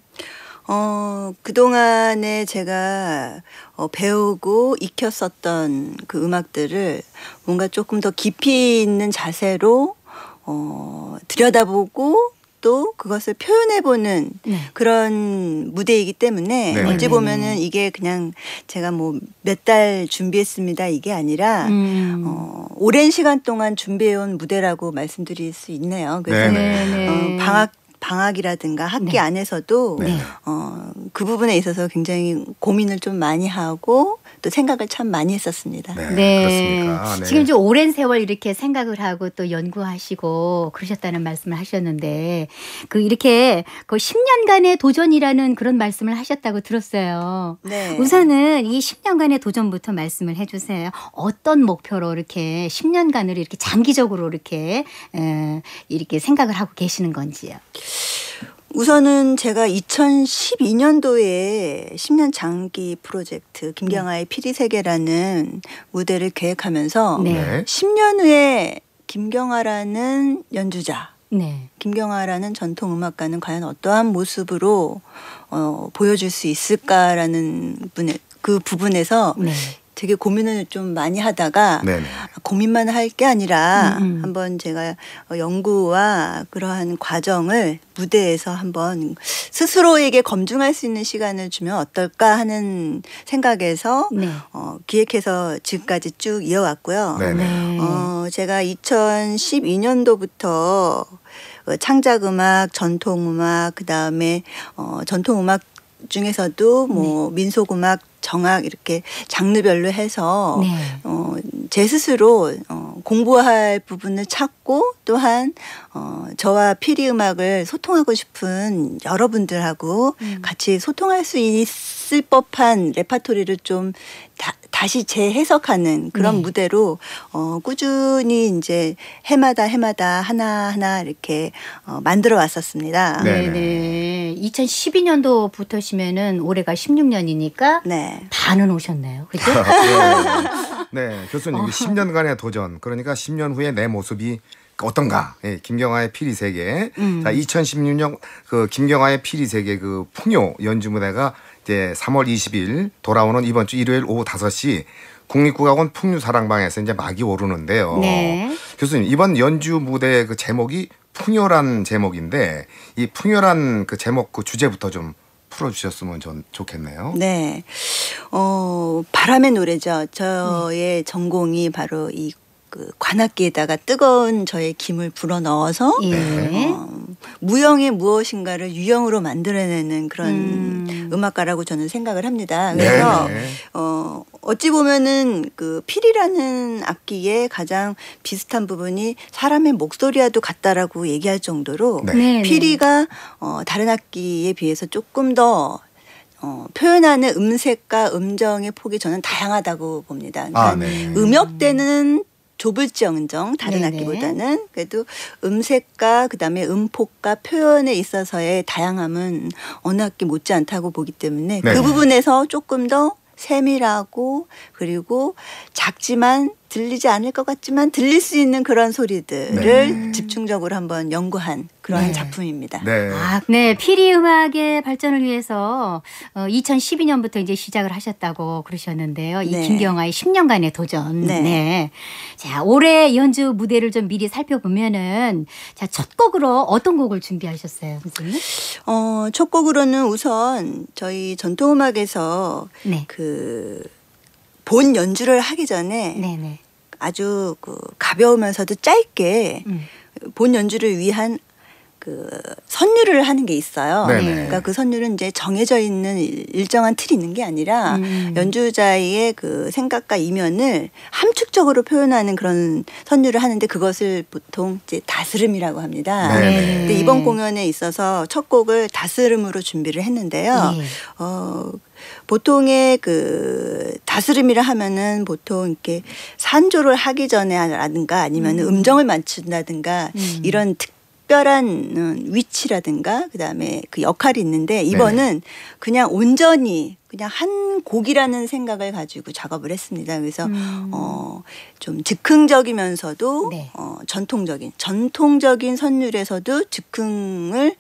어, 그동안에 제가 어, 배우고 익혔었던 그 음악들을 뭔가 조금 더 깊이 있는 자세로 어, 들여다보고 또 그것을 표현해보는 네. 그런 무대이기 때문에 네. 어찌 네. 보면은 이게 그냥 제가 뭐 몇 달 준비했습니다 이게 아니라 음. 어, 오랜 시간 동안 준비해온 무대라고 말씀드릴 수 있네요. 그래서 네. 네. 네 어, 방학 방학이라든가 학기 네. 안에서도 네. 네. 어, 그 부분에 있어서 굉장히 고민을 좀 많이 하고 또 생각을 참 많이 했었습니다. 네, 네. 그렇습니까? 아, 네. 지금 좀 오랜 세월 이렇게 생각을 하고 또 연구하시고 그러셨다는 말씀을 하셨는데 그 이렇게 그 10년간의 도전이라는 그런 말씀을 하셨다고 들었어요. 네. 우선은 이 10년간의 도전부터 말씀을 해주세요. 어떤 목표로 이렇게 10년간을 이렇게 장기적으로 이렇게 에, 이렇게 생각을 하고 계시는 건지요. 우선은 제가 2012년도에 10년 장기 프로젝트 네. 김경아의 피리 세계라는 무대를 계획하면서 네. 10년 후에 김경아라는 연주자 네. 김경아라는 전통 음악가는 과연 어떠한 모습으로 어, 보여줄 수 있을까라는 분의 그 부분에서 네. 되게 고민을 좀 많이 하다가 네네. 고민만 할 게 아니라 음음. 음. 한번 제가 어, 연구와 그러한 과정을 무대에서 한번 스스로에게 검증할 수 있는 시간을 주면 어떨까 하는 생각에서 네. 어, 기획해서 지금까지 쭉 이어왔고요. 네 어, 제가 2012년도부터 그 창작 음악, 전통 음악, 그 다음에 어, 전통 음악 중에서도 뭐 네. 민속 음악, 정학 이렇게 장르별로 해서 네. 어, 제 스스로 어, 공부할 부분을 찾고 또한 어, 저와 피리 음악을 소통하고 싶은 여러분들하고 음. 같이 소통할 수 있을 법한 레파토리를 좀 다, 다시 재해석하는 그런 네. 무대로 어, 꾸준히 이제 해마다 해마다 하나하나 이렇게 어, 만들어 왔었습니다. 네네. 2012년도부터시면은 올해가 16년이니까 네. 반은 오셨네요. 그죠? 네. 네. 교수님, 10년간의 어. 도전. 그러니까 10년 후에 내 모습이 어떤가? 예, 김경아의 피리 세계. 음. 자, 2016년 그 김경아의 피리 세계 그 풍요 연주 무대가 이제 3월 20일 돌아오는 이번 주 일요일 오후 5시 국립국악원 풍류사랑방에서 이제 막이 오르는데요. 네. 교수님 이번 연주 무대 그 제목이 풍요란 제목인데 이 풍요란 그 제목 그 주제부터 좀 풀어주셨으면 전 좋겠네요. 네. 어, 바람의 노래죠. 저의 음. 전공이 바로 이그 관악기에다가 뜨거운 저의 김을 불어 넣어서 예. 어, 무형의 무엇인가를 유형으로 만들어내는 그런 음. 악가라고 저는 생각을 합니다. 네, 그래서 네. 어, 어찌 보면은 그 필이라는 악기의 가장 비슷한 부분이 사람의 목소리와도 같다라고 얘기할 정도로 네. 네. 필이가 어, 다른 악기에 비해서 조금 더 어, 표현하는 음색과 음정의 폭이 저는 다양하다고 봅니다. 그러니까 아, 네. 음역대는 좁을지언정 다른 네네. 악기보다는 그래도 음색과 그다음에 음폭과 표현에 있어서의 다양함은 어느 악기 못지않다고 보기 때문에 그 네. 그 부분에서 조금 더 세밀하고 그리고 작지만 들리지 않을 것 같지만 들릴 수 있는 그런 소리들을 네. 음. 집중적으로 한번 연구한 그런 네. 작품입니다. 네. 아, 네. 피리 음악의 발전을 위해서 2012년부터 어, 이제 시작을 하셨다고 그러셨는데요. 이 네. 김경아의 10년간의 도전. 네. 네. 자, 올해 연주 무대를 좀 미리 살펴보면은 자, 첫 곡으로 어떤 곡을 준비하셨어요, 선생님? 어, 첫 곡으로는 우선 저희 전통 음악에서 네. 그본 연주를 하기 전에 네네. 아주 그 가벼우면서도 짧게 음. 본 연주를 위한 그 선율을 하는 게 있어요. 네네. 그러니까 그 선율은 이제 정해져 있는 일정한 틀이 있는 게 아니라 음. 연주자의 그 생각과 이면을 함축적으로 표현하는 그런 선율을 하는데 그것을 보통 이제 다스름이라고 합니다. 네네. 근데 네. 이번 공연에 있어서 첫 곡을 다스름으로 준비를 했는데요. 네. 어 보통의 그다스름이라 하면은 보통 이렇게 산조를 하기 전에라든가 아, 아니면 음. 음정을 맞춘다든가 음. 이런 특 특별한 위치라든가 그다음에 그 역할이 있는데 네. 이번은 네. 그냥 온전히 그냥 한 곡이라는 생각을 가지고 작업을 했습니다. 그래서 음. 어좀 즉흥적이면서도 네. 어 전통적인 전통적인 선율에서도 즉흥을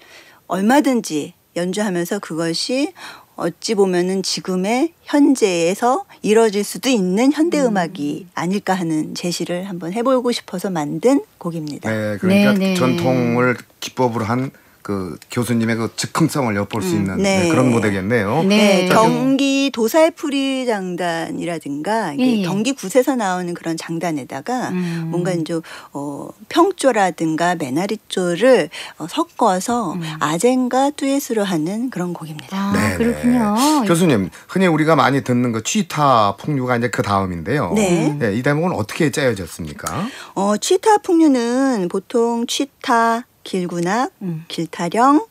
얼마든지 연주하면서 그것이 어찌 보면은 지금의 현재에서 이뤄질 수도 있는 현대 음. 음악이 음. 아닐까 하는 제시를 한번 해보고 싶어서 만든 곡입니다. 네, 그러니까 네네. 네. 전통을 기법으로 한그 교수님의 그 즉흥성을 엿볼 수 음. 있는 네. 네, 그런 모델이겠네요. 네. 자, 경기 도살 풀이 장단이라든가 예, 예, 경기 굿에서 나오는 그런 장단에다가 음. 뭔가 이제 어, 평조라든가 메나리조를 어, 섞어서 음. 아젠과 듀엣으로 하는 그런 곡입니다. 아, 네, 네. 그렇군요. 교수님 흔히 우리가 많이 듣는 그 취타 풍류가 이제 그 다음인데요. 네. 예, 이 대목은 어떻게 짜여졌습니까? 어, 취타 풍류는 보통 취타 길구나, 음. 길타령,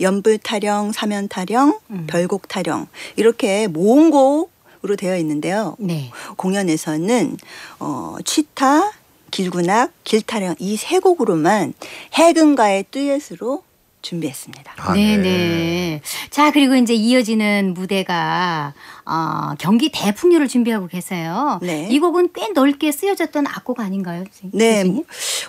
연불타령, 사면타령, 음. 별곡타령 이렇게 모음곡으로 되어 있는데요. 네. 공연에서는 어, 취타, 길구나, 길타령 이 세 곡으로만 해금가의 뚜엣으로 준비했습니다. 아, 네. 네네. 자 그리고 이제 이어지는 무대가 어, 경기 대풍류를 준비하고 계세요. 네. 이 곡은 꽤 넓게 쓰여졌던 악곡 아닌가요, 선생님? 네.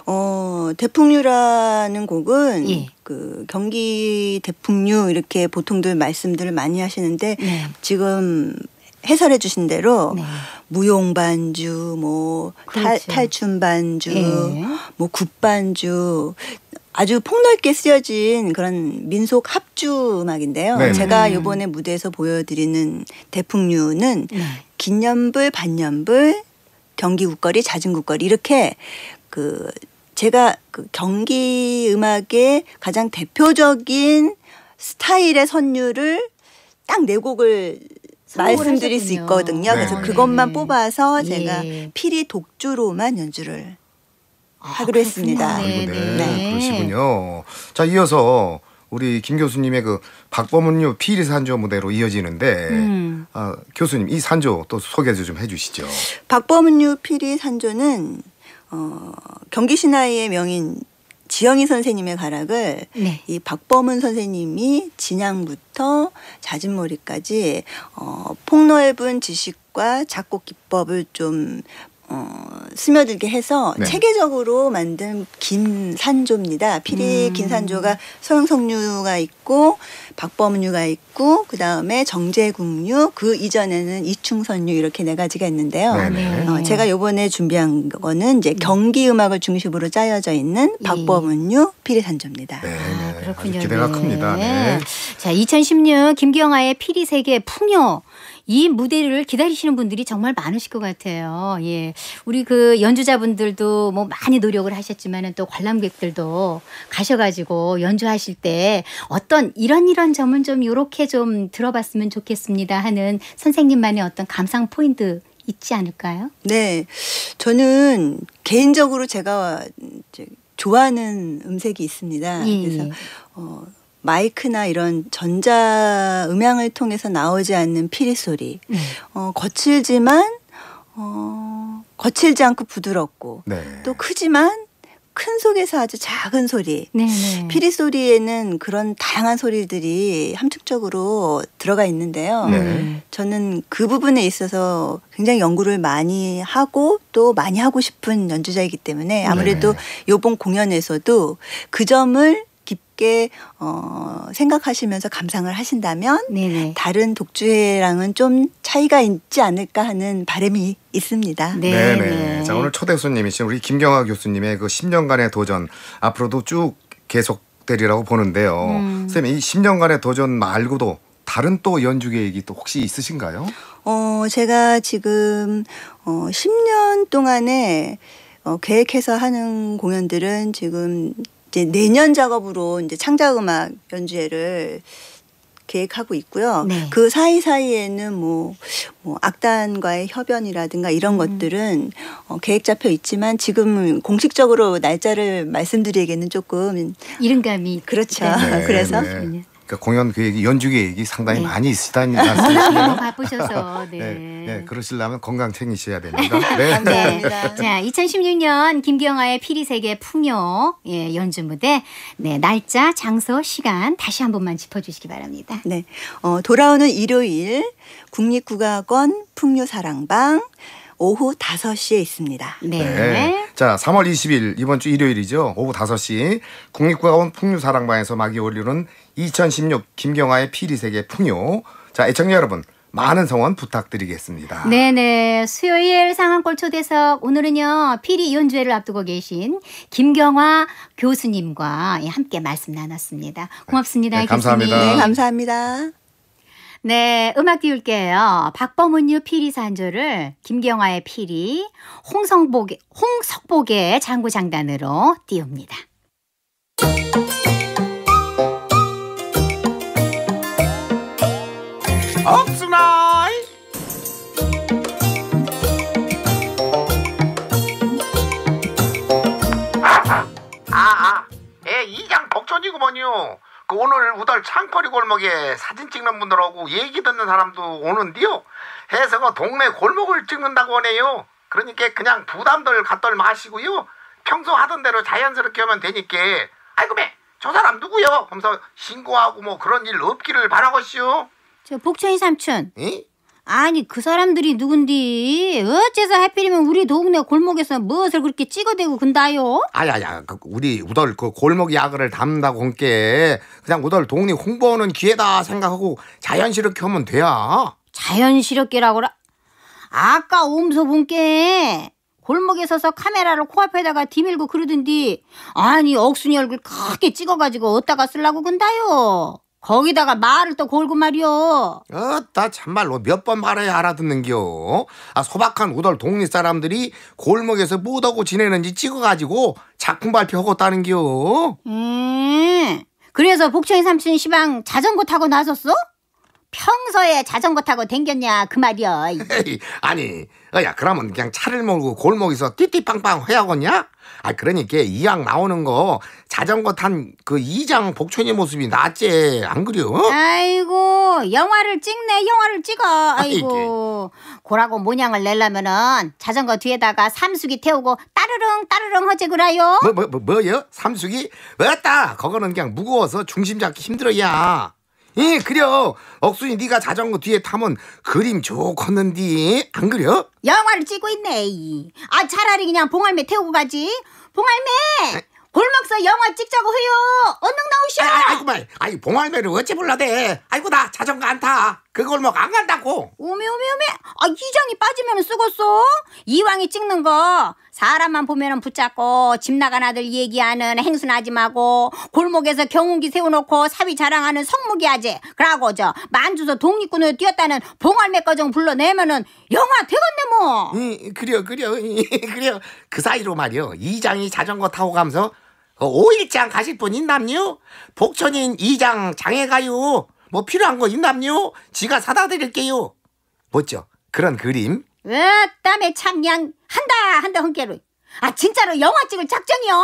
어, 대풍류라는 곡은 예. 그 경기 대풍류 이렇게 보통들 말씀들을 많이 하시는데 네. 지금 해설해 주신 대로 네. 무용 반주, 뭐 그렇죠. 탈, 탈춤 반주, 예. 뭐굿 반주 아주 폭넓게 쓰여진 그런 민속 합주 음악인데요. 네 제가 이번에 음. 무대에서 보여드리는 대풍류는 네. 긴년불, 반년불, 경기국거리, 자진국거리 이렇게 그 제가 그 경기 음악의 가장 대표적인 스타일의 선율을 딱 네 곡을 말씀드릴 하셨군요. 수 있거든요. 그래서 네. 그것만 네. 뽑아서 제가 예. 피리 독주로만 연주를 아, 하기로 아, 했습니다. 네, 네, 네. 그러시군요. 자, 이어서 우리 김 교수님의 그 박범은요 피리 산조 무대로 이어지는데 음. 아, 교수님 이 산조 또 소개 를좀 해주시죠. 박범은요 피리 산조는 어, 경기 신화의 명인 지영희 선생님의 가락을 네. 이 박범은 선생님이 진양부터 자진머리까지 어, 폭넓은 지식과 작곡 기법을 좀 어, 스며들게 해서 네. 체계적으로 만든 김산조입니다. 피리 음. 김산조가 서영석류가 있고 박범류가 있고 그 다음에 정제국류 그 이전에는 이충선류 이렇게 네 가지가 있는데요. 네 어, 제가 요번에 준비한 거는 이제 음. 경기 음악을 중심으로 짜여져 있는 예. 박범은류 피리산조입니다. 네, 네, 아, 그렇군요. 기대가 네. 큽니다. 네. 자, 2016 김경아의 피리 세계 풍요 이 무대를 기다리시는 분들이 정말 많으실 것 같아요. 예. 우리 그 연주자분들도 뭐 많이 노력을 하셨지만은 또 관람객들도 가셔가지고 연주하실 때 어떤 이런 이런 점은 좀 요렇게 좀 들어봤으면 좋겠습니다 하는 선생님만의 어떤 감상 포인트 있지 않을까요? 네. 저는 개인적으로 제가 좋아하는 음색이 있습니다. 예. 그래서 어 마이크나 이런 전자 음향을 통해서 나오지 않는 피리 소리. 네. 어, 거칠지만 어, 거칠지 않고 부드럽고 네. 또 크지만 큰 속에서 아주 작은 소리. 네네. 네. 피리 소리에는 그런 다양한 소리들이 함축적으로 들어가 있는데요. 네. 저는 그 부분에 있어서 굉장히 연구를 많이 하고 또 많이 하고 싶은 연주자이기 때문에 아무래도 네. 요번 공연에서도 그 점을 가볍 어, 생각하시면서 감상을 하신다면 네네. 다른 독주회랑은 좀 차이가 있지 않을까 하는 바람이 있습니다. 네네. 네네. 네. 자 오늘 초대 교님이신 우리 김경화 교수님의 그 10년간의 도전 앞으로도 쭉 계속 되리라고 보는데요. 음. 선생님 이 10년간의 도전 말고도 다른 또 연주 계획이 또 혹시 있으신가요? 어, 제가 지금 어, 10년 동안에 어, 계획해서 하는 공연들은 지금 이제 내년 작업으로 이제 창작음악 연주회를 계획하고 있고요. 네. 그 사이 사이에는 뭐, 뭐 악단과의 협연이라든가 이런 음. 것들은 어, 계획 잡혀 있지만 지금 공식적으로 날짜를 말씀드리기에는 조금 이른감이 그렇죠. 네, 그래서 네. 그러니까 공연 계획이 연주 계획이 상당히 네. 많이 있으다니 바쁘셔서 네. 네. 네, 그러시려면 건강 챙기셔야 됩니다. 네. 감사합니다. 자, 2016년 김경아의 피리 세계 풍요 예, 연주 무대 네, 날짜, 장소, 시간 다시 한 번만 짚어 주시기 바랍니다. 네. 어, 돌아오는 일요일 국립국악원 풍요사랑방 오후 5시에 있습니다. 네. 네. 자, 3월 20일 이번 주 일요일이죠. 오후 5시 국립국악원 풍류사랑방에서 막이 올리는 2016 김경아의 피리세계 풍요. 자, 애청자 여러분 많은 성원 부탁드리겠습니다. 네네. 네. 수요일 상암골 초대석 오늘은요 피리 연주회를 앞두고 계신 김경화 교수님과 함께 말씀 나눴습니다. 고맙습니다. 네, 감사합니다. 교수님. 네, 감사합니다. 네, 음악 띄울게요. 박범은유 피리 산조를 김경화의 피리, 홍성복의, 홍석복의 장구장단으로 띄웁니다. 없으나이 아아 에 예, 이장 복전이구먼요 그 오늘 우달 창거리 골목에 사진 찍는 분들하고 얘기 듣는 사람도 오는데요. 해서가 동네 골목을 찍는다고 하네요. 그러니까 그냥 부담들 갖덜 마시고요. 평소 하던 대로 자연스럽게 하면 되니까 아이고 매, 저 사람 누구요? 하면서 신고하고 뭐 그런 일 없기를 바라고시오. 저 복천이 삼촌. 에? 아니 그 사람들이 누군디 어째서 하필이면 우리 동네 골목에서 무엇을 그렇게 찍어대고 근다요? 아야야 그 우리 우덜 그 골목 야구를 담다고 함께 그냥 우덜 동네 홍보하는 기회다 생각하고 자연스럽게 하면 돼야 자연스럽게라고라 아까 옴소 분께 골목에 서서 카메라를 코앞에다가 디밀고 그러던디 아니 억순이 얼굴 크게 찍어가지고 어디다가 쓰려고 근다요 거기다가 말을 또 골고 말이요. 어따 참말로 몇 번 말해야 알아듣는겨. 아 소박한 우덜 동리 사람들이 골목에서 뭐하고 지내는지 찍어가지고 작품 발표하고따는겨. 음. 그래서 복청이 삼촌 이 시방 자전거 타고 나섰어? 평소에 자전거 타고 댕겼냐 그 말이여. 이 아니, 야 그러면 그냥 차를 몰고 골목에서 띠띠빵빵 회하겠냐? 아 그러니까 이왕 나오는 거 자전거 탄 그 이장 복촌의 모습이 낫지 안그래요 아이고 영화를 찍네 영화를 찍어 아이고 고라고 모냥을 내려면은 자전거 뒤에다가 삼수기 태우고 따르릉 따르릉 허재 그라요 뭐 뭐 뭐, 뭐요? 뭐, 삼수기? 왜따 그거는 그냥 무거워서 중심 잡기 힘들어야 예, 그려. 억순이 네가 자전거 뒤에 타면 그림 좋겠는디. 안 그려? 영화를 찍고 있네. 아, 차라리 그냥 봉알매 태우고 가지. 봉알매! 골목서 영화 찍자고 해요. 얼른 나오셔. 아이, 아, 아이고 말. 아이 봉알매를 어찌 불러대. 아이고 나 자전거 안 타. 그걸 뭐안 간다고. 오메 오메 오메. 아 이장이 빠지면 쓰겄어. 이왕이 찍는 거 사람만 보면은 붙잡고 집 나간 아들 얘기하는 행순 아지마고 골목에서 경운기 세워놓고 사위 자랑하는 성무기 아재. 그러고 저 만주서 독립군을 뛰었다는 봉알매 거정 불러내면은 영화 되겠네 뭐. 응 그래요 그래요 그래요. 그 사이로 말이요 이장이 자전거 타고 가면서 5일장 어, 가실 분 있남요? 복천인 이장 장에 가요. 뭐 필요한 거 있남요? 지가 사다 드릴게요. 뭐죠? 그런 그림? 으, 땀에 참양 한다 한다 헌개로아 진짜로 영화 찍을 작정이요?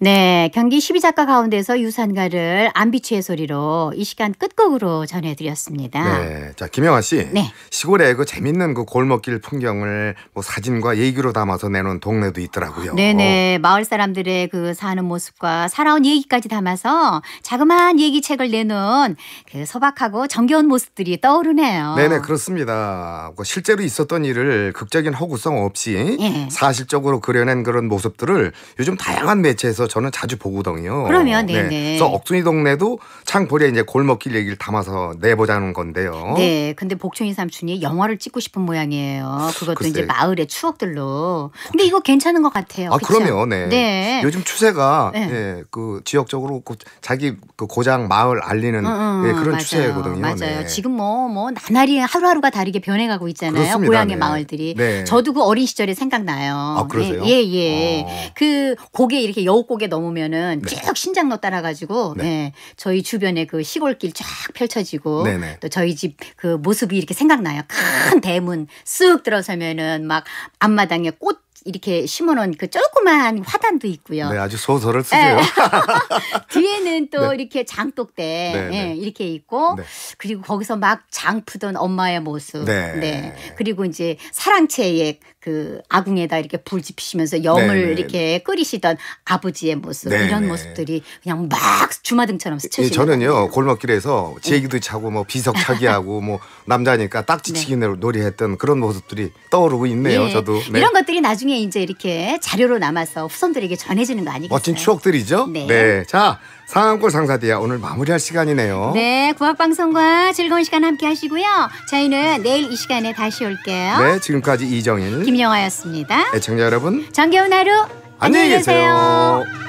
네, 경기 12작가 가운데서 유산가를 안비치의 소리로 이 시간 끝곡으로 전해드렸습니다. 네, 자 김영아 씨, 네. 시골에 그 재밌는 그 골목길 풍경을 뭐 사진과 얘기로 담아서 내놓은 동네도 있더라고요. 네네, 어. 마을 사람들의 그 사는 모습과 살아온 얘기까지 담아서 자그마한 얘기책을 내놓은 그 소박하고 정겨운 모습들이 떠오르네요. 네네, 그렇습니다. 그 실제로 있었던 일을 극적인 허구성 없이 네. 사실적으로 그려낸 그런 모습들을 요즘 다양한 매체에서 저는 자주 보거든요. 그러면 네. 네네. 네. 그래서 억순이 동네도 창볼에 이제 골목길 얘기를 담아서 내보자는 건데요. 네, 근데 복촌이 삼촌이 영화를 찍고 싶은 모양이에요. 그것도 글쎄. 이제 마을의 추억들로. 근데 이거 괜찮은 것 같아요. 아, 그럼요. 네. 네. 요즘 추세가 네. 예, 그 지역적으로 고, 자기 그 고장 마을 알리는 음, 예, 그런 맞아요. 추세거든요. 맞아요. 네. 지금 뭐뭐 뭐 나날이 하루하루가 다르게 변해가고 있잖아요. 그렇습니다. 고향의 네. 마을들이. 네. 저도 그 어린 시절에 생각나요. 아, 그러세요? 예, 예. 아. 그 곡에 이렇게 여우곡 5개 넘으면은 네. 쭉 신장로 따라가지고 네. 네. 저희 주변에 그 시골길 쫙 펼쳐지고 네네. 네. 또 저희 집 그 모습이 이렇게 생각나요. 큰 대문 쓱 들어서면은 막 앞마당에 꽃 이렇게 심어놓은 그 조그만 화단도 있고요. 네, 아주 소설을 예. 쓰세요. 네. 뒤에는 또 네. 이렇게 장독대 네, 네. 예, 이렇게 있고 네. 그리고 거기서 막 장푸던 엄마의 모습. 네. 네. 그리고 이제 사랑채의 그 아궁에다 이렇게 불지 피시면서 염을 이렇게 끓이시던 아버지의 모습 이런 모습들이 그냥 막 주마등처럼 스쳐지는. 예, 저는요 골목길에서 제기도 차고 뭐 비석차기하고 뭐 남자니까 딱지치기 네. 놀이했던 그런 모습들이 떠오르고 있네요. 예. 저도 이런 것들이 나중에 나중에 이제 이렇게 자료로 남아서 후손들에게 전해지는 거 아니겠어요? 멋진 추억들이죠. 네. 네. 자, 상암골 상사디야 오늘 마무리할 시간이네요. 네, 구악방송과 즐거운 시간 함께 하시고요. 저희는 내일 이 시간에 다시 올게요. 네, 지금까지 이정일, 김영화였습니다. 애청자 여러분, 정겨운 하루 안녕히 계세요. 안녕히 계세요.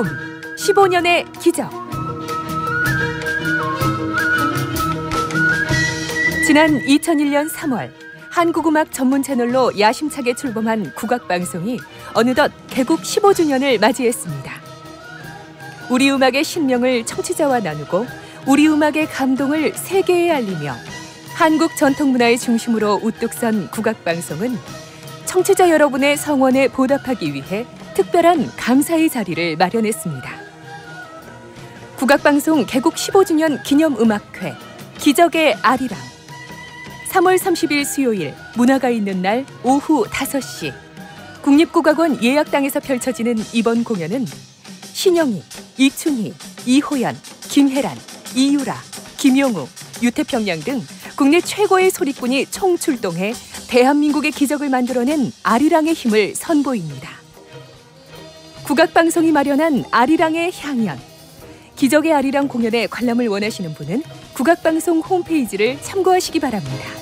꿈 15년의 기적 지난 2001년 3월 한국음악 전문 채널로 야심차게 출범한 국악방송이 어느덧 개국 15주년을 맞이했습니다. 우리 음악의 신명을 청취자와 나누고 우리 음악의 감동을 세계에 알리며 한국 전통문화의 중심으로 우뚝 선 국악방송은 청취자 여러분의 성원에 보답하기 위해 특별한 감사의 자리를 마련했습니다. 국악방송 개국 15주년 기념음악회 기적의 아리랑 3월 30일 수요일 문화가 있는 날 오후 5시 국립국악원 예약당에서 펼쳐지는 이번 공연은 신영희, 이춘희, 이호연, 김혜란, 이유라, 김용우, 유태평양 등 국내 최고의 소리꾼이 총출동해 대한민국의 기적을 만들어낸 아리랑의 힘을 선보입니다. 국악방송이 마련한 아리랑의 향연. 기적의 아리랑 공연에 관람을 원하시는 분은 국악방송 홈페이지를 참고하시기 바랍니다.